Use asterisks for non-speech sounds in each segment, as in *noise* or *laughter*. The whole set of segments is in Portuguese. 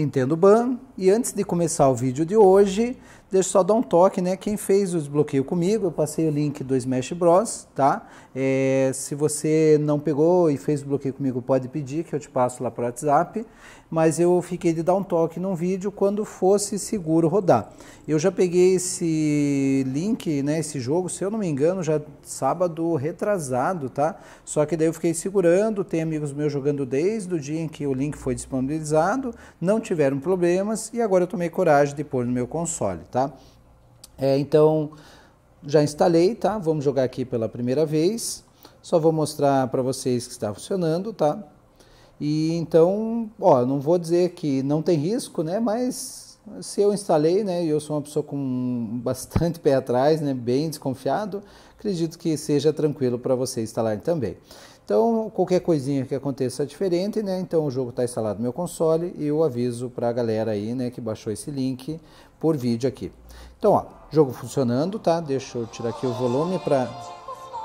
Nintendo Ban. E antes de começar o vídeo de hoje, deixa eu só dar um toque, né? Quem fez o desbloqueio comigo, eu passei o link do Smash Bros, tá? É, se você não pegou e fez o bloqueio comigo, pode pedir que eu te passo lá para o WhatsApp mas eu fiquei de dar um toque num vídeo quando fosse seguro rodar. Eu já peguei esse link, né, esse jogo, se eu não me engano, já sábado retrasado, tá? Só que daí eu fiquei segurando, tem amigos meus jogando desde o dia em que o link foi disponibilizado, não tiveram problemas e agora eu tomei coragem de pôr no meu console, tá? É, então, já instalei, tá? Vamos jogar aqui pela primeira vez. Só vou mostrar para vocês que está funcionando, tá? E então, ó, não vou dizer que não tem risco, né? Mas se eu instalei, né, e eu sou uma pessoa com *laughs* bastante pé atrás, né, bem desconfiado, acredito que seja tranquilo para você instalar também. Então, qualquer coisinha que aconteça diferente, né? Então, o jogo está instalado no meu console e eu aviso para a galera aí, né, que baixou esse link por vídeo aqui. Então, ó, jogo funcionando, tá? Deixa eu tirar aqui o volume para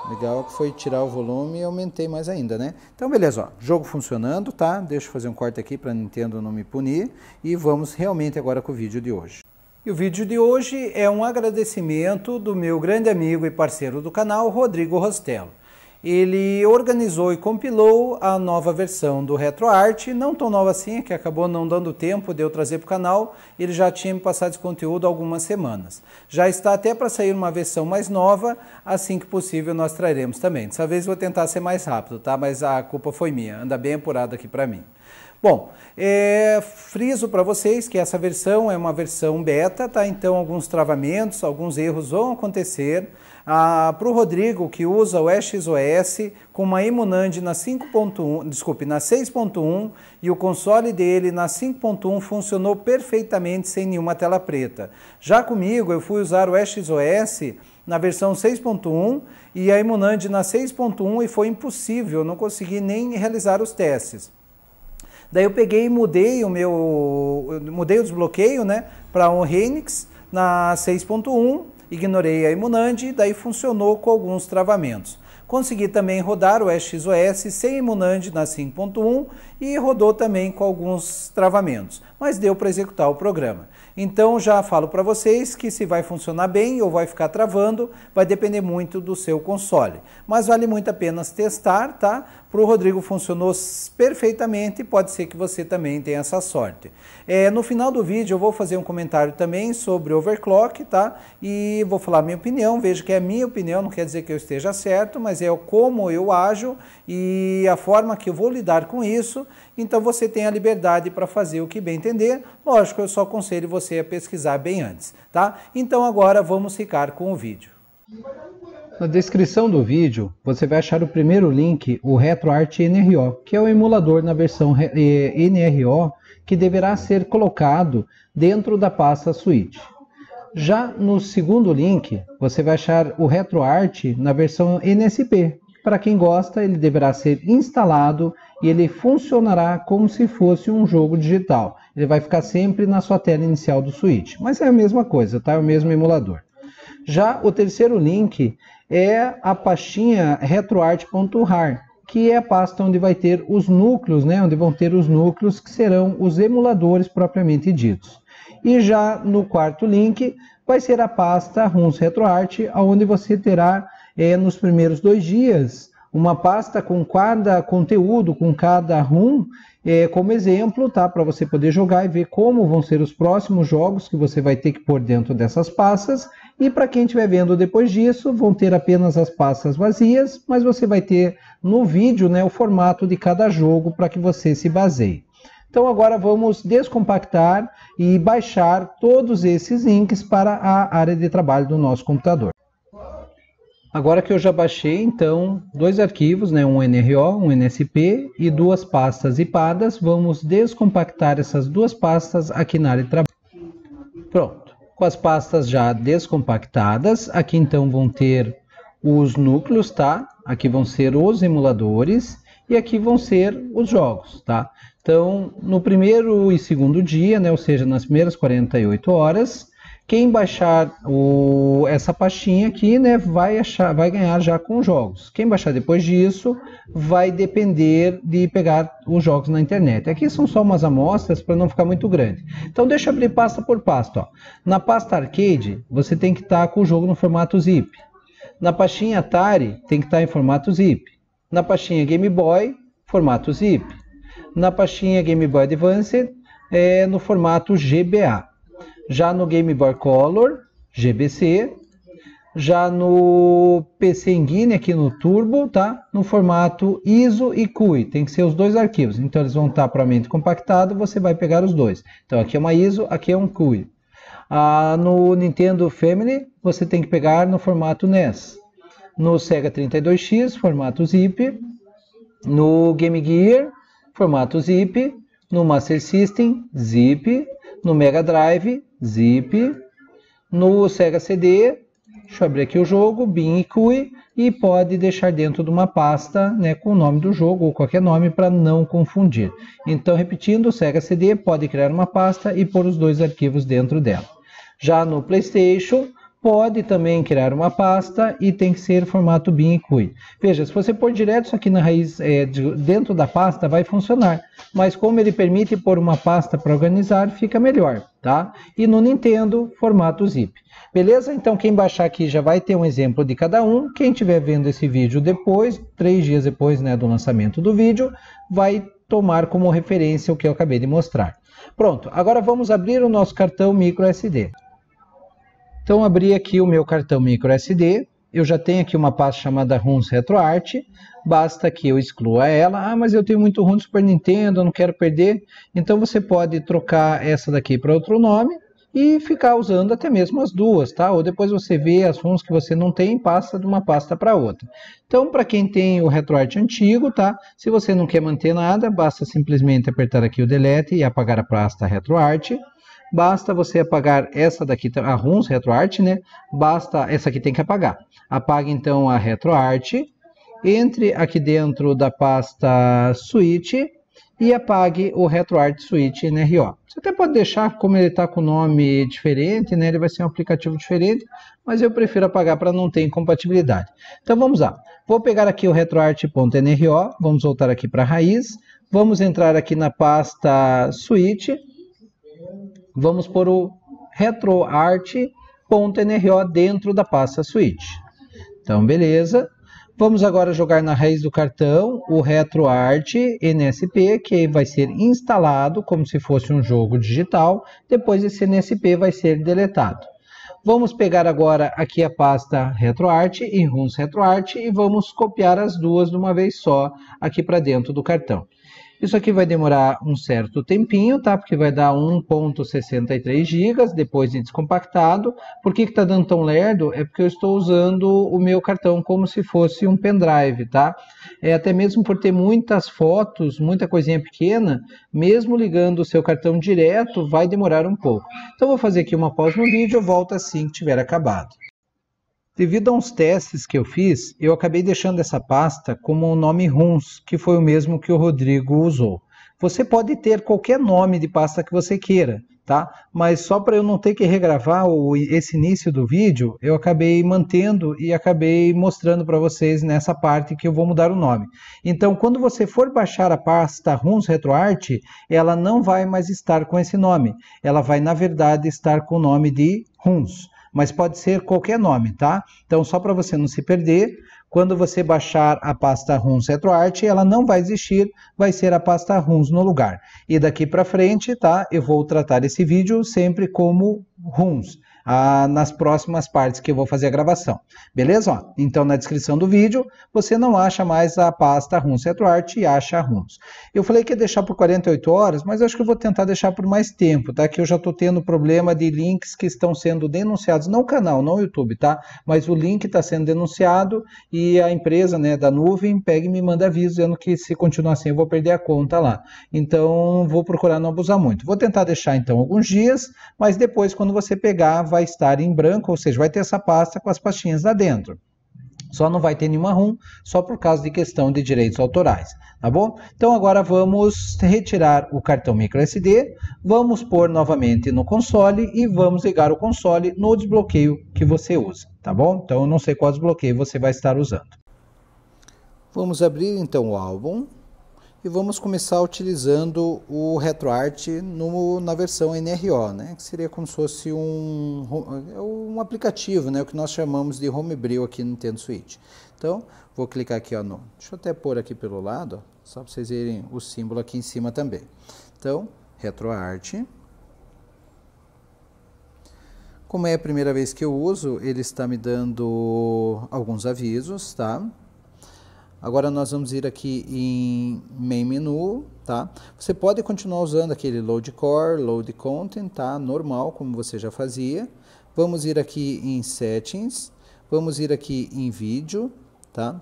Legal que foi tirar o volume e aumentei mais ainda, né? Então, beleza, ó, jogo funcionando, tá? Deixa eu fazer um corte aqui para Nintendo não me punir e vamos realmente agora com o vídeo de hoje. E o vídeo de hoje é um agradecimento do meu grande amigo e parceiro do canal, Rodrigo Rostello ele organizou e compilou a nova versão do RetroArt, não tão nova assim, é que acabou não dando tempo de eu trazer para o canal, ele já tinha me passado esse conteúdo há algumas semanas. Já está até para sair uma versão mais nova, assim que possível nós traremos também. Dessa vez vou tentar ser mais rápido, tá? Mas a culpa foi minha, anda bem apurado aqui para mim. Bom, é, friso para vocês que essa versão é uma versão beta, tá? Então alguns travamentos, alguns erros vão acontecer. Ah, para o Rodrigo que usa o XOS com uma Imunand na 5.1, desculpe, na 6.1 e o console dele na 5.1 funcionou perfeitamente sem nenhuma tela preta. Já comigo eu fui usar o XOS na versão 6.1 e a Imunand na 6.1 e foi impossível, eu não consegui nem realizar os testes. Daí eu peguei e mudei o meu. Mudei o desbloqueio, né? Para um Renix na 6.1, ignorei a Imunand, daí funcionou com alguns travamentos. Consegui também rodar o XOS sem Imunand na 5.1 e rodou também com alguns travamentos, mas deu para executar o programa. Então já falo para vocês que se vai funcionar bem ou vai ficar travando, vai depender muito do seu console. Mas vale muito a pena testar, tá? Para o Rodrigo funcionou perfeitamente, pode ser que você também tenha essa sorte. É, no final do vídeo eu vou fazer um comentário também sobre overclock, tá? E vou falar minha opinião, vejo que é minha opinião, não quer dizer que eu esteja certo, mas é como eu ajo e a forma que eu vou lidar com isso. Então você tem a liberdade para fazer o que bem entender. Lógico, eu só aconselho você a pesquisar bem antes, tá? Então agora vamos ficar com o vídeo. Na descrição do vídeo, você vai achar o primeiro link, o RetroArt NRO, que é o emulador na versão eh, NRO que deverá ser colocado dentro da pasta Switch. Já no segundo link, você vai achar o RetroArt na versão NSP. Para quem gosta, ele deverá ser instalado e ele funcionará como se fosse um jogo digital. Ele vai ficar sempre na sua tela inicial do Switch, mas é a mesma coisa, tá? É o mesmo emulador. Já o terceiro link é a pastinha retroart.rar, que é a pasta onde vai ter os núcleos, né, onde vão ter os núcleos que serão os emuladores propriamente ditos. E já no quarto link vai ser a pasta RUNS RetroArt, onde você terá é, nos primeiros dois dias uma pasta com cada conteúdo, com cada RUM, é, eh, como exemplo, tá? Para você poder jogar e ver como vão ser os próximos jogos que você vai ter que pôr dentro dessas pastas. E para quem estiver vendo depois disso, vão ter apenas as pastas vazias, mas você vai ter no vídeo né, o formato de cada jogo para que você se baseie. Então agora vamos descompactar e baixar todos esses links para a área de trabalho do nosso computador. Agora que eu já baixei, então, dois arquivos, né, um NRO, um NSP e duas pastas IPadas, vamos descompactar essas duas pastas aqui na área de trabalho. Pronto com as pastas já descompactadas. Aqui então vão ter os núcleos, tá? Aqui vão ser os emuladores e aqui vão ser os jogos, tá? Então, no primeiro e segundo dia, né, ou seja, nas primeiras 48 horas, quem baixar o, essa pastinha aqui, né, vai, achar, vai ganhar já com jogos. Quem baixar depois disso, vai depender de pegar os jogos na internet. Aqui são só umas amostras para não ficar muito grande. Então deixa eu abrir pasta por pasta. Ó. Na pasta arcade, você tem que estar tá com o jogo no formato zip. Na pastinha Atari, tem que estar tá em formato zip. Na pastinha Game Boy, formato zip. Na pastinha Game Boy Advance, é no formato GBA. Já no Game Boy Color, GBC, já no PC Engine aqui no Turbo, tá? No formato ISO e CUI, tem que ser os dois arquivos. Então eles vão estar para mente compactado, você vai pegar os dois. Então aqui é uma ISO, aqui é um CUI. Ah, no Nintendo Family, você tem que pegar no formato NES. No Sega 32X, formato ZIP. No Game Gear, formato ZIP. No Master System, ZIP. No Mega Drive, zip. No Sega CD, deixa eu abrir aqui o jogo, bin e pode deixar dentro de uma pasta né, com o nome do jogo ou qualquer nome para não confundir. Então, repetindo, o Sega CD pode criar uma pasta e pôr os dois arquivos dentro dela. Já no PlayStation, pode também criar uma pasta e tem que ser formato bin e cui. Veja, se você pôr direto isso aqui na raiz, é, dentro da pasta, vai funcionar. Mas como ele permite pôr uma pasta para organizar, fica melhor, tá? E no Nintendo, formato zip. Beleza? Então quem baixar aqui já vai ter um exemplo de cada um. Quem estiver vendo esse vídeo depois, três dias depois né, do lançamento do vídeo, vai tomar como referência o que eu acabei de mostrar. Pronto, agora vamos abrir o nosso cartão micro SD. Então abri aqui o meu cartão micro SD. eu já tenho aqui uma pasta chamada ROMs RetroArt, basta que eu exclua ela. Ah, mas eu tenho muito ROM Super Nintendo, não quero perder. Então você pode trocar essa daqui para outro nome e ficar usando até mesmo as duas, tá? Ou depois você vê as ROMs que você não tem e passa de uma pasta para outra. Então, para quem tem o RetroArt antigo, tá? Se você não quer manter nada, basta simplesmente apertar aqui o delete e apagar a pasta RetroArt basta você apagar essa daqui, a RUNS, RetroArt, né? Basta, essa aqui tem que apagar. Apague então a RetroArt, entre aqui dentro da pasta Suite e apague o RetroArt Suite NRO. Você até pode deixar como ele está com nome diferente, né? ele vai ser um aplicativo diferente, mas eu prefiro apagar para não ter incompatibilidade. Então vamos lá. Vou pegar aqui o retroart.nro, vamos voltar aqui para a raiz, vamos entrar aqui na pasta Suite, vamos pôr o retroart.nro dentro da pasta switch. Então, beleza. Vamos agora jogar na raiz do cartão o RetroArt NSP, que vai ser instalado como se fosse um jogo digital. Depois esse NSP vai ser deletado. Vamos pegar agora aqui a pasta RetroArt e RUNS RetroArt e vamos copiar as duas de uma vez só aqui para dentro do cartão. Isso aqui vai demorar um certo tempinho, tá? Porque vai dar 1.63 GB depois de descompactado. Por que está dando tão lerdo? É porque eu estou usando o meu cartão como se fosse um pendrive, tá? É, até mesmo por ter muitas fotos, muita coisinha pequena, mesmo ligando o seu cartão direto, vai demorar um pouco. Então vou fazer aqui uma pausa no vídeo, eu volto assim que tiver acabado. Devido a uns testes que eu fiz, eu acabei deixando essa pasta como o nome RUNS, que foi o mesmo que o Rodrigo usou. Você pode ter qualquer nome de pasta que você queira, tá? Mas só para eu não ter que regravar o, esse início do vídeo, eu acabei mantendo e acabei mostrando para vocês nessa parte que eu vou mudar o nome. Então, quando você for baixar a pasta RUNS RetroArt, ela não vai mais estar com esse nome. Ela vai, na verdade, estar com o nome de RUNS mas pode ser qualquer nome, tá? Então, só para você não se perder, quando você baixar a pasta RUNS RetroArch, ela não vai existir, vai ser a pasta RUNS no lugar. E daqui para frente, tá? Eu vou tratar esse vídeo sempre como RUNS ah, nas próximas partes que eu vou fazer a gravação. Beleza? Ó, então, na descrição do vídeo, você não acha mais a pasta Runs RetroArch e acha Runs. Eu falei que ia deixar por 48 horas, mas acho que eu vou tentar deixar por mais tempo, tá? Que eu já estou tendo problema de links que estão sendo denunciados, não o canal, não o YouTube, tá? Mas o link está sendo denunciado e a empresa né, da nuvem pega e me manda aviso dizendo que se continuar assim eu vou perder a conta lá. Então, vou procurar não abusar muito. Vou tentar deixar então alguns dias, mas depois quando você pegar, vai estar em branco, ou seja, vai ter essa pasta com as pastinhas lá dentro. Só não vai ter nenhuma ROM, só por causa de questão de direitos autorais, tá bom? Então agora vamos retirar o cartão microSD, vamos pôr novamente no console e vamos ligar o console no desbloqueio que você usa, tá bom? Então eu não sei qual desbloqueio você vai estar usando. Vamos abrir então o álbum e vamos começar utilizando o RetroArt no, na versão NRO, né? que seria como se fosse um, é um aplicativo, né? o que nós chamamos de Homebrew aqui no Nintendo Switch. Então, vou clicar aqui ó, no... Deixa eu até pôr aqui pelo lado, ó, só para vocês verem o símbolo aqui em cima também. Então, RetroArt. Como é a primeira vez que eu uso, ele está me dando alguns avisos, tá? Agora nós vamos ir aqui em main menu, tá? Você pode continuar usando aquele load core, load content, tá? Normal, como você já fazia. Vamos ir aqui em settings, vamos ir aqui em vídeo, tá?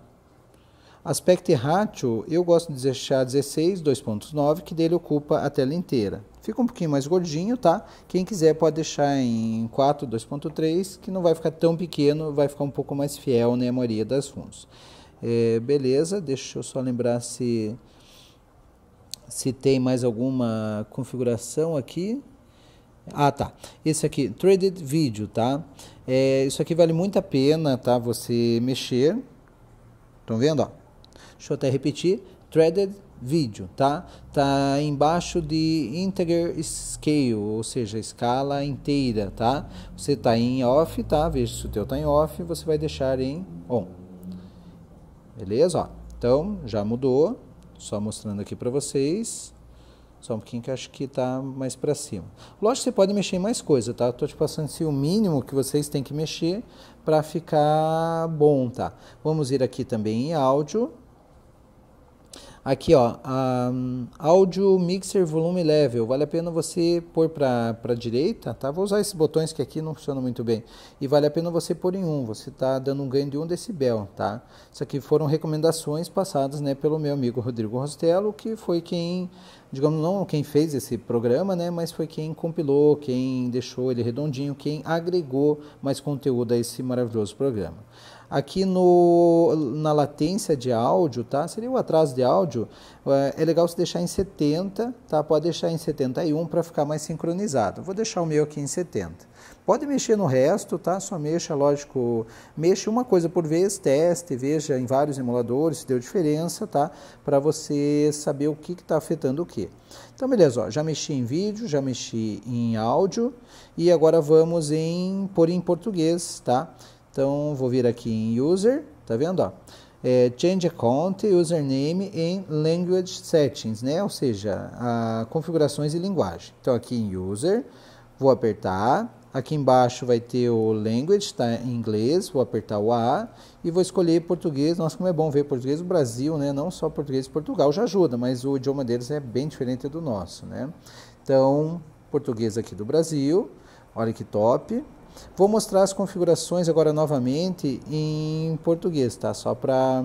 Aspect ratio, eu gosto de deixar 16, 2.9, que dele ocupa a tela inteira. Fica um pouquinho mais gordinho, tá? Quem quiser pode deixar em 4, 2.3, que não vai ficar tão pequeno, vai ficar um pouco mais fiel, né, a maioria das funções. É, beleza, deixa eu só lembrar se, se tem mais alguma configuração aqui. Ah, tá. Esse aqui, Traded Video, tá? É, isso aqui vale muito a pena, tá? Você mexer. Estão vendo, ó? Deixa eu até repetir. Traded Video, tá? Tá embaixo de Integer Scale, ou seja, escala inteira, tá? Você tá em off, tá? Veja se o teu tá em off, você vai deixar em on. Beleza? Ó, então, já mudou. Só mostrando aqui para vocês. Só um pouquinho que acho que está mais para cima. Lógico que você pode mexer em mais coisa, tá? Estou te passando assim, o mínimo que vocês têm que mexer para ficar bom, tá? Vamos ir aqui também em áudio. Aqui, ó, hum, áudio mixer volume level. Vale a pena você pôr para a direita, tá? Vou usar esses botões que aqui não funcionam muito bem. E vale a pena você pôr em Um. Você está dando um ganho de um decibel, tá? Isso aqui foram recomendações passadas, né, pelo meu amigo Rodrigo Rostelo, que foi quem, digamos, não quem fez esse programa, né, mas foi quem compilou, quem deixou ele redondinho, quem agregou mais conteúdo a esse maravilhoso programa. Aqui no, na latência de áudio, tá? Seria o atraso de áudio, é, é legal se deixar em 70, tá? Pode deixar em 71 para ficar mais sincronizado. Vou deixar o meu aqui em 70. Pode mexer no resto, tá? Só mexa, lógico, mexe uma coisa por vez, teste, veja em vários emuladores se deu diferença, tá? Para você saber o que está afetando o que. Então, beleza, ó, já mexi em vídeo, já mexi em áudio e agora vamos em por em português, tá? Então, vou vir aqui em User, tá vendo? Ó? É, change Account, Username em Language Settings, né? Ou seja, a, configurações e linguagem. Então, aqui em User, vou apertar. Aqui embaixo vai ter o Language, está em inglês, vou apertar o A e vou escolher português. Nossa, como é bom ver português do Brasil, né? Não só português Portugal já ajuda, mas o idioma deles é bem diferente do nosso, né? Então, português aqui do Brasil, olha que top. Vou mostrar as configurações agora novamente em português, tá? Só para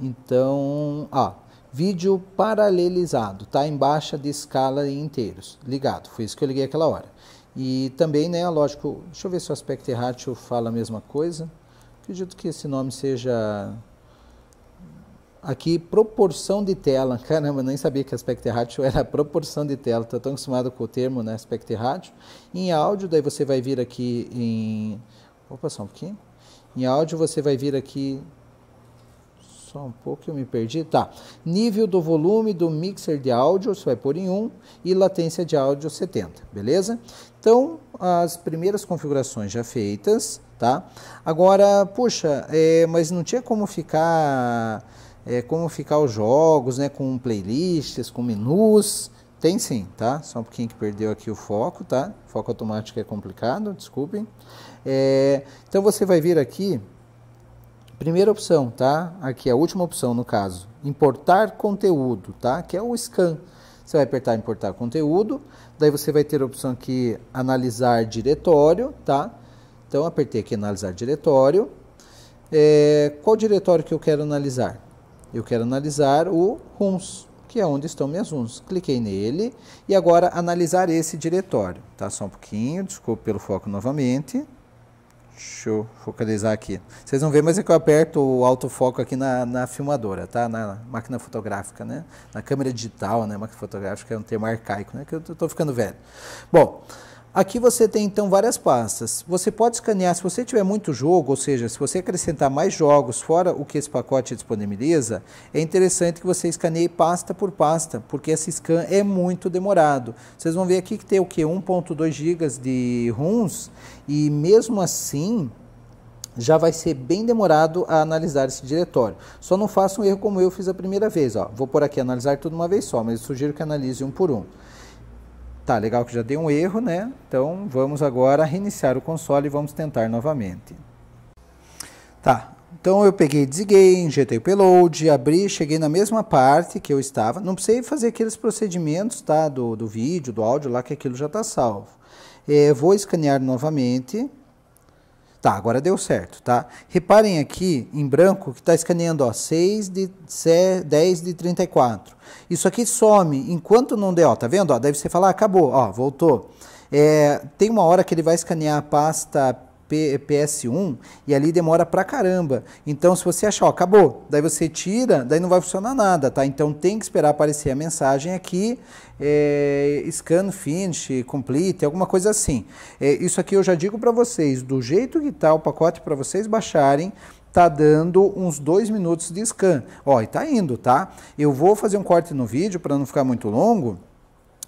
Então, ah, vídeo paralelizado, tá em baixa de escala em inteiros. Ligado, foi isso que eu liguei aquela hora. E também, né, lógico, deixa eu ver se o aspecto ratio fala a mesma coisa. Acredito que esse nome seja Aqui, proporção de tela. *laughs* Caramba, nem sabia que aspecto ratio era proporção de tela. Estou tão acostumado com o termo, né? Aspect ratio. Em áudio, daí você vai vir aqui em... Opa, só um pouquinho. Em áudio, você vai vir aqui só um pouco eu me perdi. Tá. Nível do volume do mixer de áudio, você vai pôr em 1 e latência de áudio 70, beleza? Então, as primeiras configurações já feitas, tá? Agora, puxa, é, mas não tinha como ficar é, como ficar os jogos, né, com playlists, com menus. Tem sim, tá? Só um pouquinho que perdeu aqui o foco, tá? Foco automático é complicado, desculpem. É, então você vai vir aqui, primeira opção, tá? Aqui é a última opção no caso, importar conteúdo, tá? Que é o scan. Você vai apertar importar conteúdo, daí você vai ter a opção aqui analisar diretório, tá? Então apertei aqui analisar diretório. É, qual diretório que eu quero analisar? Eu quero analisar o RUNS, que é onde estão minhas RUNS. Cliquei nele e agora analisar esse diretório. Tá só um pouquinho, desculpe pelo foco novamente. Deixa eu focalizar aqui. Vocês vão ver, mas é que eu aperto o autofoco aqui na, na filmadora, tá? Na máquina fotográfica, né? Na câmera digital, né? Máquina fotográfica é um termo arcaico, né? Que eu tô ficando velho. Bom, Aqui você tem então várias pastas. Você pode escanear se você tiver muito jogo, ou seja, se você acrescentar mais jogos fora o que esse pacote disponibiliza, é interessante que você escaneie pasta por pasta, porque esse scan é muito demorado. Vocês vão ver aqui que tem o que 1.2 GB de ROMs e mesmo assim já vai ser bem demorado a analisar esse diretório. Só não faça um erro como eu fiz a primeira vez, ó. Vou por aqui analisar tudo uma vez só, mas eu sugiro que analise um por um. Tá, legal que já deu um erro, né? Então vamos agora reiniciar o console e vamos tentar novamente. Tá, então eu peguei, desliguei, injetei o payload, abri, cheguei na mesma parte que eu estava. Não precisei fazer aqueles procedimentos, tá? Do, do vídeo, do áudio lá, que aquilo já está salvo. É, vou escanear novamente. Tá, agora deu certo, tá? Reparem aqui em branco que está escaneando, ó, 6 de 10 de 34. Isso aqui some enquanto não der, ó, tá vendo? Ó, deve você falar, ah, acabou, ó, voltou. É, tem uma hora que ele vai escanear a pasta PS1 e ali demora pra caramba. Então, se você achar, ó, acabou, daí você tira, daí não vai funcionar nada, tá? Então, tem que esperar aparecer a mensagem aqui, é, scan, finish, complete, alguma coisa assim. É, isso aqui eu já digo para vocês, do jeito que tá o pacote para vocês baixarem, tá dando uns dois minutos de scan. Ó, e tá indo, tá? Eu vou fazer um corte no vídeo para não ficar muito longo.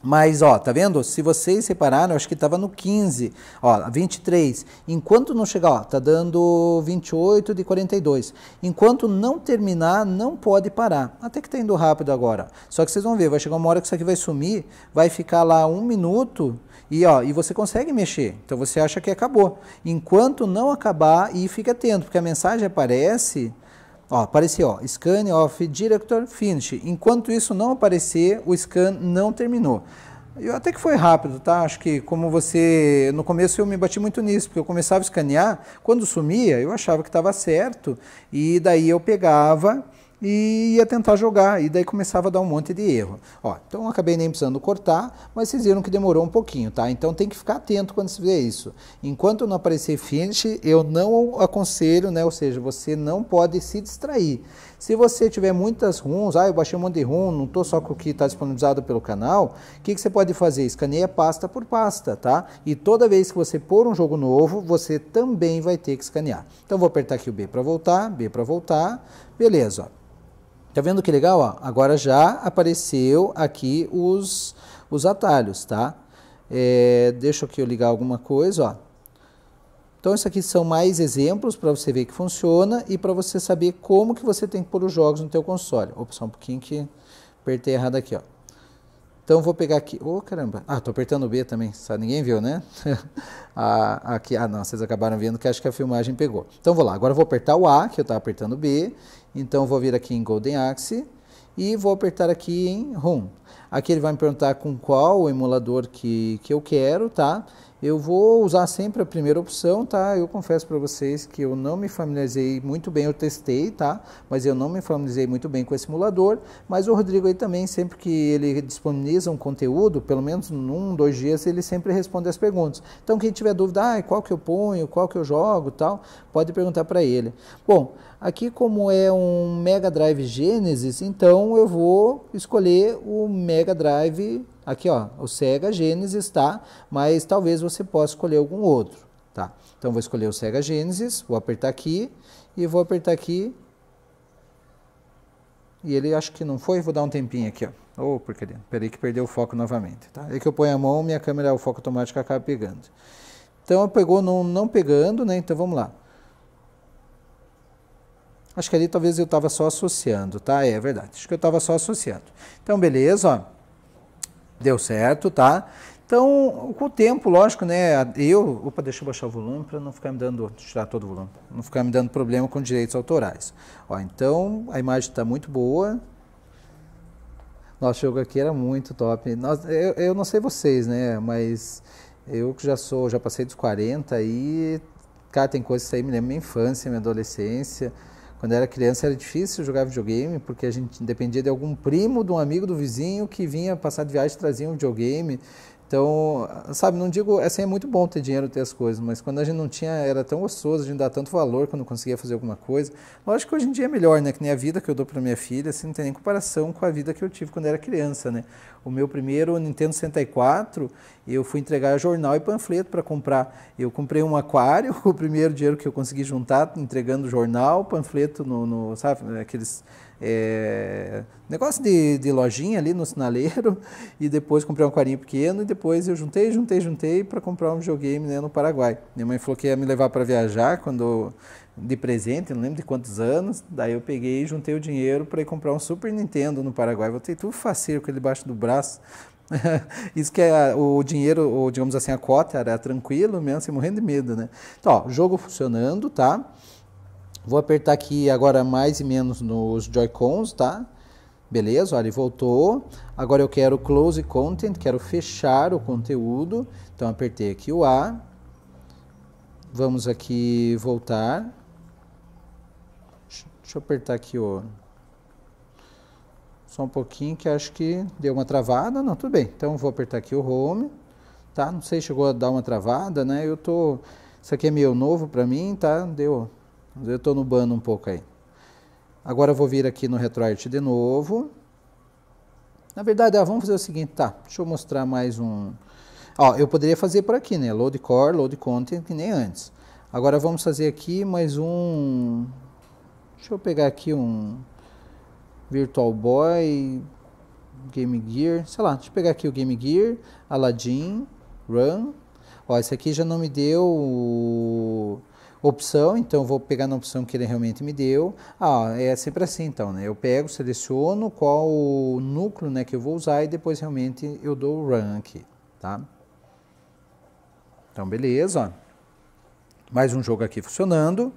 Mas, ó, tá vendo? Se vocês repararam, eu acho que estava no 15, ó, 23. Enquanto não chegar, ó, tá dando 28 de 42. Enquanto não terminar, não pode parar. Até que tá indo rápido agora. Só que vocês vão ver, vai chegar uma hora que isso aqui vai sumir, vai ficar lá um minuto e, ó, e você consegue mexer. Então você acha que acabou. Enquanto não acabar, e fica atento, porque a mensagem aparece Ó, apareceu, ó, scan of director finish Enquanto isso não aparecer, o scan não terminou. Eu até que foi rápido, tá? Acho que como você. No começo eu me bati muito nisso, porque eu começava a escanear, quando sumia, eu achava que estava certo, e daí eu pegava e ia tentar jogar, e daí começava a dar um monte de erro. Ó, então acabei nem precisando cortar, mas vocês viram que demorou um pouquinho, tá? Então tem que ficar atento quando se vê isso. Enquanto não aparecer finish, eu não aconselho, né? Ou seja, você não pode se distrair. Se você tiver muitas runs, ah, eu baixei um monte de run, não estou só com o que está disponibilizado pelo canal, o que, que você pode fazer? Escaneia pasta por pasta, tá? E toda vez que você pôr um jogo novo, você também vai ter que escanear. Então vou apertar aqui o B para voltar, B para voltar, beleza, ó. Tá vendo que legal? Ó? Agora já apareceu aqui os, os atalhos, tá? É, deixa aqui eu ligar alguma coisa, ó. Então isso aqui são mais exemplos para você ver que funciona e para você saber como que você tem que pôr os jogos no teu console. Opa, só um pouquinho que apertei errado aqui, ó. Então vou pegar aqui, ô oh, caramba, ah, tô apertando o B também, só ninguém viu, né? ah, *laughs* aqui, ah não, vocês acabaram vendo que acho que a filmagem pegou. Então vou lá, agora vou apertar o A, que eu tava apertando o B, então vou vir aqui em Golden Axe e vou apertar aqui em Home. Aqui ele vai me perguntar com qual emulador que, que eu quero, tá? Eu vou usar sempre a primeira opção, tá? Eu confesso para vocês que eu não me familiarizei muito bem, eu testei, tá? Mas eu não me familiarizei muito bem com esse simulador. Mas o Rodrigo aí também, sempre que ele disponibiliza um conteúdo, pelo menos num, dois dias, ele sempre responde as perguntas. Então quem tiver dúvida, ah, qual que eu ponho, qual que eu jogo, tal, pode perguntar para ele. Bom, aqui como é um Mega Drive Genesis, então eu vou escolher o Mega Drive Aqui, ó, o Sega Genesis, tá? Mas talvez você possa escolher algum outro, tá? Então, vou escolher o Sega Genesis, vou apertar aqui e vou apertar aqui. E ele acho que não foi, vou dar um tempinho aqui, ó. Ô, oh, porcaria, peraí que perdeu o foco novamente, tá? É que eu ponho a mão, minha câmera, o foco automático acaba pegando. Então, pegou não, não pegando, né? Então, vamos lá. Acho que ali talvez eu estava só associando, tá? É, é verdade, acho que eu estava só associando. Então, beleza, ó. Deu certo, tá? Então, com o tempo, lógico, né? Eu. Opa, deixa eu baixar o volume para não ficar me dando. Tirar todo o volume. Não ficar me dando problema com direitos autorais. Ó, então, a imagem está muito boa. Nosso jogo aqui era muito top. Nós, eu, eu não sei vocês, né? Mas eu que já sou, já passei dos 40 e. Cara, tem coisas que aí me lembra minha infância, minha adolescência. Quando era criança era difícil jogar videogame, porque a gente dependia de algum primo, de um amigo do vizinho que vinha passar de viagem e trazia um videogame. Então, sabe, não digo, assim, é muito bom ter dinheiro, ter as coisas, mas quando a gente não tinha, era tão gostoso, a gente dá tanto valor quando conseguia fazer alguma coisa. Lógico que hoje em dia é melhor, né? Que nem a vida que eu dou para minha filha, assim, não tem nem comparação com a vida que eu tive quando era criança, né? O meu primeiro Nintendo 64, eu fui entregar jornal e panfleto para comprar. Eu comprei um aquário, *laughs* o primeiro dinheiro que eu consegui juntar, entregando jornal, panfleto no, no sabe, aqueles é, negócio de, de, lojinha ali no sinaleiro *laughs* e depois comprei um aquarinho pequeno e depois eu juntei, juntei, juntei para comprar um videogame né, no Paraguai. Minha mãe falou que ia me levar para viajar quando de presente, não lembro de quantos anos. Daí eu peguei e juntei o dinheiro para ir comprar um Super Nintendo no Paraguai. Voltei tudo faceiro com ele debaixo do braço. *laughs* Isso que é o dinheiro, ou digamos assim, a cota era tranquilo mesmo, assim, morrendo de medo, né? Então, ó, jogo funcionando, tá? Vou apertar aqui agora mais e menos nos Joy-Cons, tá? Beleza, olha, ele voltou. Agora eu quero Close Content, quero fechar o conteúdo. Então apertei aqui o A. Vamos aqui voltar. Deixa eu apertar aqui o... Só um pouquinho que acho que deu uma travada. Não, tudo bem. Então vou apertar aqui o Home. Tá, não sei, se chegou a dar uma travada, né? Eu tô... Isso aqui é meio novo para mim, tá? Deu eu estou no um pouco aí. Agora eu vou vir aqui no RetroArt de novo. Na verdade, vamos fazer o seguinte, tá? Deixa eu mostrar mais um... Ó, eu poderia fazer por aqui, né? Load Core, Load Content, que nem antes. Agora vamos fazer aqui mais um... Deixa eu pegar aqui um... Virtual Boy... Game Gear, sei lá, deixa eu pegar aqui o Game Gear, Aladdin, Run. Ó, esse aqui já não me deu... O opção, então vou pegar na opção que ele realmente me deu. Ah, é sempre assim então, né? Eu pego, seleciono qual o núcleo né, que eu vou usar e depois realmente eu dou o run aqui, tá? Então beleza, ó mais um jogo aqui funcionando.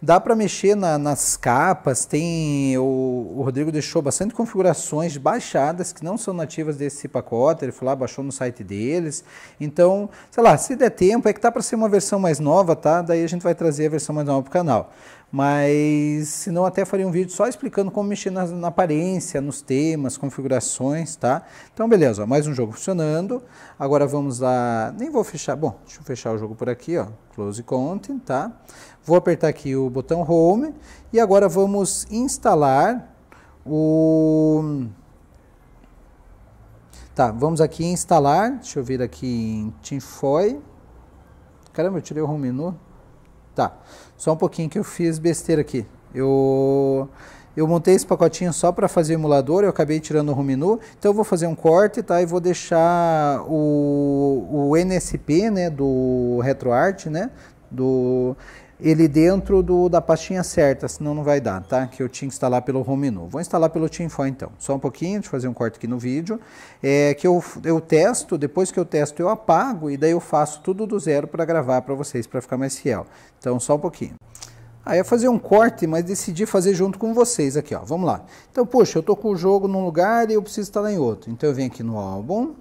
Dá para mexer na, nas capas, tem o, o, Rodrigo deixou bastante configurações baixadas que não são nativas desse pacote, ele foi lá, ah, baixou no site deles. Então, sei lá, se der tempo, é que tá para ser uma versão mais nova, tá? Daí a gente vai trazer a versão mais nova pro canal mas se não até faria um vídeo só explicando como mexer na, na, aparência, nos temas, configurações, tá? Então beleza, ó, mais um jogo funcionando, agora vamos lá, nem vou fechar, bom, deixa eu fechar o jogo por aqui, ó, Close Content, tá? Vou apertar aqui o botão Home e agora vamos instalar o... Tá, vamos aqui instalar, deixa eu vir aqui em Tinfoy, caramba, eu tirei o Home Menu, Tá. Só um pouquinho que eu fiz besteira aqui. Eu eu montei esse pacotinho só para fazer emulador, eu acabei tirando o Ruminu, então eu vou fazer um corte, tá? E vou deixar o, o NSP, né, do RetroArt, né, do ele dentro do, da pastinha certa, senão não vai dar, tá? Que eu tinha que instalar pelo Home Menu. Vou instalar pelo TeamFo então. Só um pouquinho, deixa eu fazer um corte aqui no vídeo. É, que eu, eu testo, depois que eu testo eu apago e daí eu faço tudo do zero para gravar para vocês, para ficar mais fiel. Então só um pouquinho. Aí eu ia fazer um corte, mas decidi fazer junto com vocês aqui, ó. Vamos lá. Então, poxa, eu tô com o jogo num lugar e eu preciso instalar em outro. Então eu venho aqui no álbum,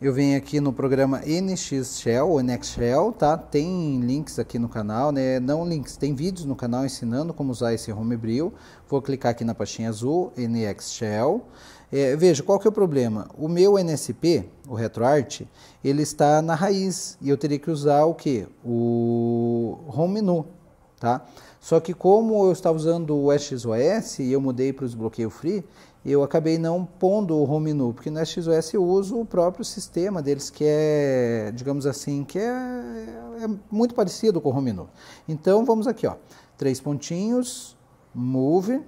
eu venho aqui no programa NX Shell o NX Shell, tá? Tem links aqui no canal, né? Não links, tem vídeos no canal ensinando como usar esse Homebrew. Vou clicar aqui na pastinha azul, NX Shell. É, veja, qual que é o problema? O meu NSP, o RetroArt, ele está na raiz e eu teria que usar o que? O Home Menu, tá? Só que como eu estava usando o SXOS e eu mudei para o desbloqueio free, eu acabei não pondo o home nu, porque no SXOS eu uso o próprio sistema deles, que é, digamos assim, que é, é muito parecido com o home nu. Então vamos aqui, ó, três pontinhos, move,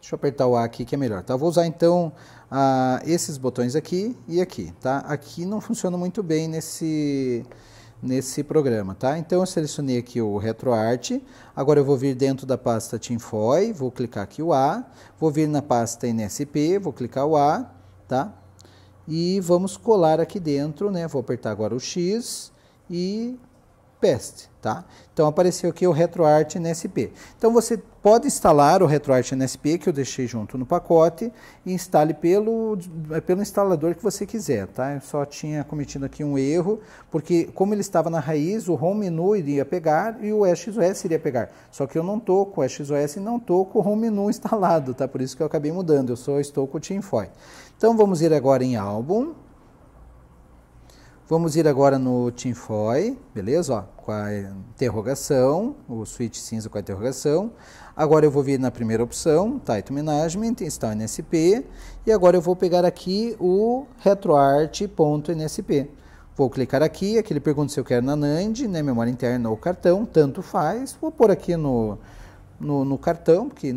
deixa eu apertar o A aqui que é melhor, tá? Vou usar então uh, esses botões aqui e aqui, tá? Aqui não funciona muito bem nesse nesse programa, tá? Então eu selecionei aqui o RetroArt. agora eu vou vir dentro da pasta TIMFOI, vou clicar aqui o A, vou vir na pasta NSP, vou clicar o A, tá? E vamos colar aqui dentro, né? Vou apertar agora o X e tá? Então apareceu aqui o RetroArch NSP. Então você pode instalar o RetroArch NSP que eu deixei junto no pacote e instale pelo, é, pelo instalador que você quiser, tá? Eu só tinha cometido aqui um erro, porque como ele estava na raiz, o Home Menu iria pegar e o EXOS iria pegar. Só que eu não estou com o EXOS e não estou com o Home Menu *laughs* instalado, tá? Por isso que eu acabei mudando, eu só estou com o TeamFoy. Então vamos ir agora em Álbum Vamos ir agora no tinfoy, beleza? Ó, com a interrogação, o switch cinza com a interrogação. Agora eu vou vir na primeira opção, Title Management, install NSP. E agora eu vou pegar aqui o retroart.nsp. Vou clicar aqui, aqui ele pergunta se eu quero na NAND, né, memória interna ou cartão, tanto faz. Vou pôr aqui no, no, no cartão, porque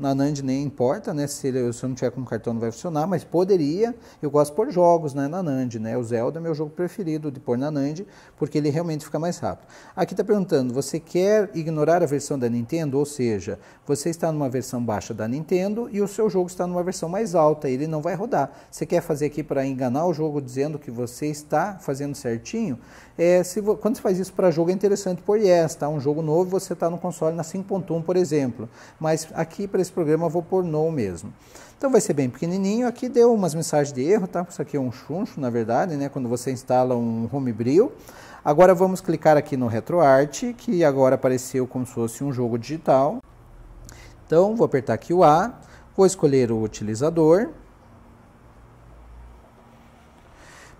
na NAND nem importa, né? Se, ele, se eu não tiver com cartão não vai funcionar, mas poderia. Eu gosto de pôr jogos né, na NAND, né? O Zelda é meu jogo preferido de pôr na NAND, porque ele realmente fica mais rápido. Aqui está perguntando, você quer ignorar a versão da Nintendo? Ou seja, você está numa versão baixa da Nintendo e o seu jogo está numa versão mais alta, ele não vai rodar. Você quer fazer aqui para enganar o jogo dizendo que você está fazendo certinho? É, se, quando você faz isso para jogo é interessante pôr yes, tá? Um jogo novo, você está no console na 5.1, por exemplo. Mas aqui para programa eu vou por no mesmo. Então vai ser bem pequenininho. Aqui deu umas mensagens de erro, tá? Isso aqui é um chuncho, na verdade, né? Quando você instala um Homebrew. Agora vamos clicar aqui no RetroArt, que agora apareceu como se fosse um jogo digital. Então vou apertar aqui o A, vou escolher o utilizador.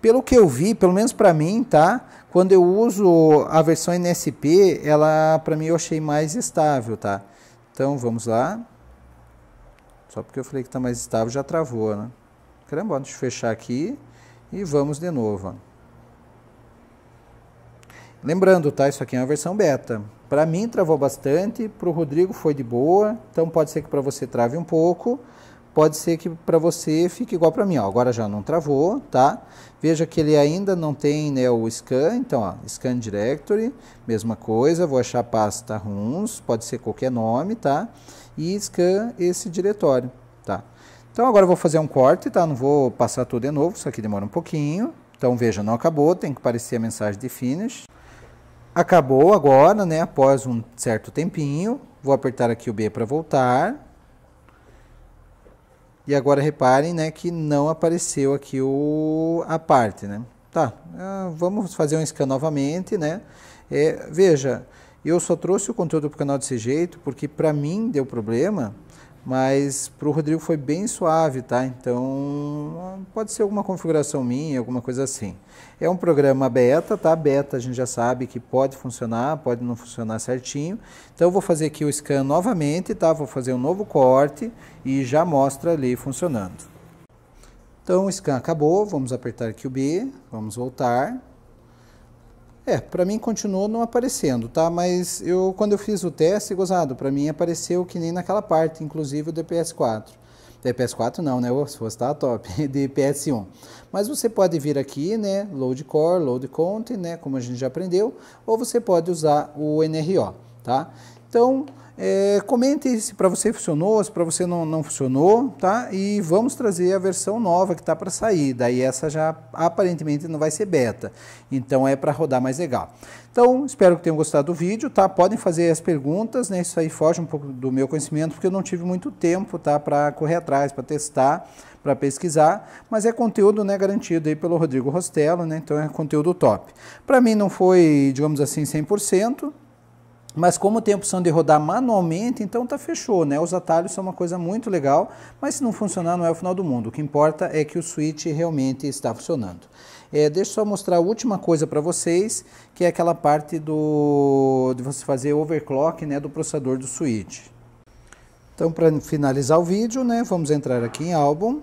Pelo que eu vi, pelo menos para mim, tá? Quando eu uso a versão NSP, ela para mim eu achei mais estável, tá? Então vamos lá. Só porque eu falei que está mais estável, já travou, né? Caramba, deixa eu fechar aqui e vamos de novo. Lembrando, tá? Isso aqui é uma versão beta. Para mim travou bastante, para o Rodrigo foi de boa, então pode ser que para você trave um pouco pode ser que para você fique igual para mim. Ó, agora já não travou, tá? Veja que ele ainda não tem né, o scan, então, ó, scan directory, mesma coisa, vou achar a pasta runs, pode ser qualquer nome, tá? E scan esse diretório, tá? Então agora eu vou fazer um corte, tá? Não vou passar tudo de novo, isso aqui demora um pouquinho. Então veja, não acabou, tem que aparecer a mensagem de finish. Acabou agora, né? Após um certo tempinho, vou apertar aqui o B para voltar e agora reparem né, que não apareceu aqui o, a parte. Né? Tá, ah, vamos fazer um scan novamente. Né? É, veja, eu só trouxe o conteúdo para o canal desse jeito porque para mim deu problema mas para o Rodrigo foi bem suave, tá? Então pode ser alguma configuração minha, alguma coisa assim. É um programa beta, tá? Beta a gente já sabe que pode funcionar, pode não funcionar certinho. Então eu vou fazer aqui o scan novamente, tá? Vou fazer um novo corte e já mostra ali funcionando. Então o scan acabou, vamos apertar aqui o B, vamos voltar. É, para mim continuou não aparecendo, tá? Mas eu quando eu fiz o teste, gozado, para mim apareceu que nem naquela parte, inclusive o DPS 4. DPS 4 não, né? Se fosse tá top, DPS *laughs* 1. Mas você pode vir aqui, né, load core, load count, né, como a gente já aprendeu, ou você pode usar o NRO, tá? Então, é, comente se para você funcionou, se para você não, não funcionou, tá? E vamos trazer a versão nova que está para sair. Daí essa já aparentemente não vai ser beta, então é para rodar mais legal. Então espero que tenham gostado do vídeo, tá? Podem fazer as perguntas, né? Isso aí foge um pouco do meu conhecimento porque eu não tive muito tempo, tá? Para correr atrás, para testar, para pesquisar, mas é conteúdo, né? Garantido aí pelo Rodrigo Rostello, né? Então é conteúdo top. Para mim não foi, digamos assim, 100%. Mas como tem a opção de rodar manualmente, então tá fechou, né? Os atalhos são uma coisa muito legal, mas se não funcionar não é o final do mundo. O que importa é que o switch realmente está funcionando. É, deixa eu só mostrar a última coisa para vocês, que é aquela parte do, de você fazer overclock né, do processador do switch. Então, para finalizar o vídeo, né, vamos entrar aqui em álbum.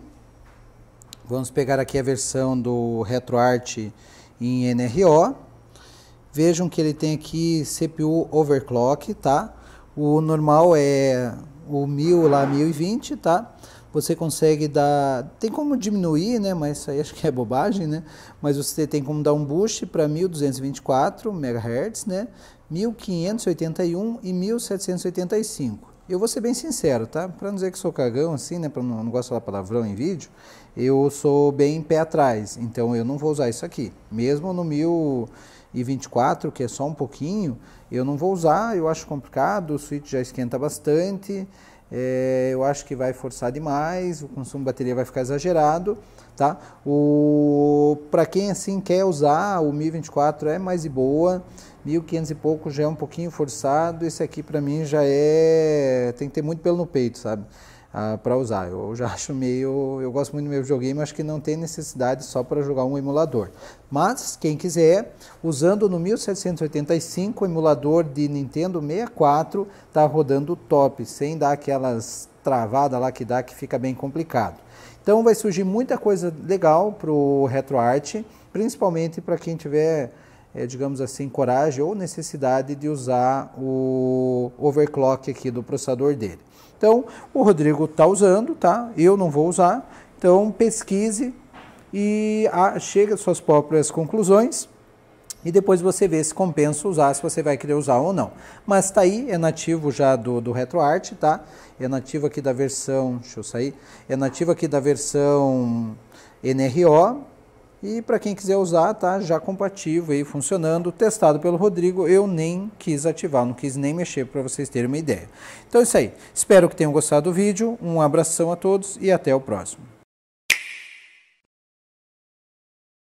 Vamos pegar aqui a versão do RetroArch em NRO. Vejam que ele tem aqui CPU overclock, tá? O normal é o 1000 lá, 1020, tá? Você consegue dar, tem como diminuir, né? Mas isso aí acho que é bobagem, né? Mas você tem como dar um boost para 1224 MHz, né? 1581 e 1785. Eu vou ser bem sincero, tá? Para não dizer que sou cagão assim, né? Para não, não gosto de falar palavrão em vídeo, eu sou bem pé atrás, então eu não vou usar isso aqui, mesmo no 1000 e 24, que é só um pouquinho, eu não vou usar, eu acho complicado, o switch já esquenta bastante, é, eu acho que vai forçar demais, o consumo de bateria vai ficar exagerado, tá? O para quem assim quer usar, o 1024 é mais de boa, 1500 e pouco já é um pouquinho forçado, esse aqui para mim já é tem que ter muito pelo no peito, sabe? ah, para usar. Eu já *laughs* acho meio. Eu gosto muito do meu videogame, acho que não tem necessidade só para jogar um emulador. Mas, quem quiser, usando no 1785 o emulador de Nintendo 64, está rodando top, sem dar aquelas travadas lá que dá, que fica bem complicado. Então, vai surgir muita coisa legal para o RetroArch, principalmente para quem tiver. É, digamos assim, coragem ou necessidade de usar o overclock aqui do processador dele. Então, o Rodrigo está usando, tá? Eu não vou usar. Então, pesquise e ah, chegue às suas próprias conclusões. E depois você vê se compensa usar, se você vai querer usar ou não. Mas está aí, é nativo já do, do tá? É nativo aqui da versão, deixa eu sair, é nativo aqui da versão NRO, e para quem quiser usar, tá já compatível e funcionando, testado pelo Rodrigo, eu nem quis ativar, não quis nem mexer para vocês terem uma ideia. Então é isso aí. Espero que tenham gostado do vídeo. Um abração a todos e até o próximo.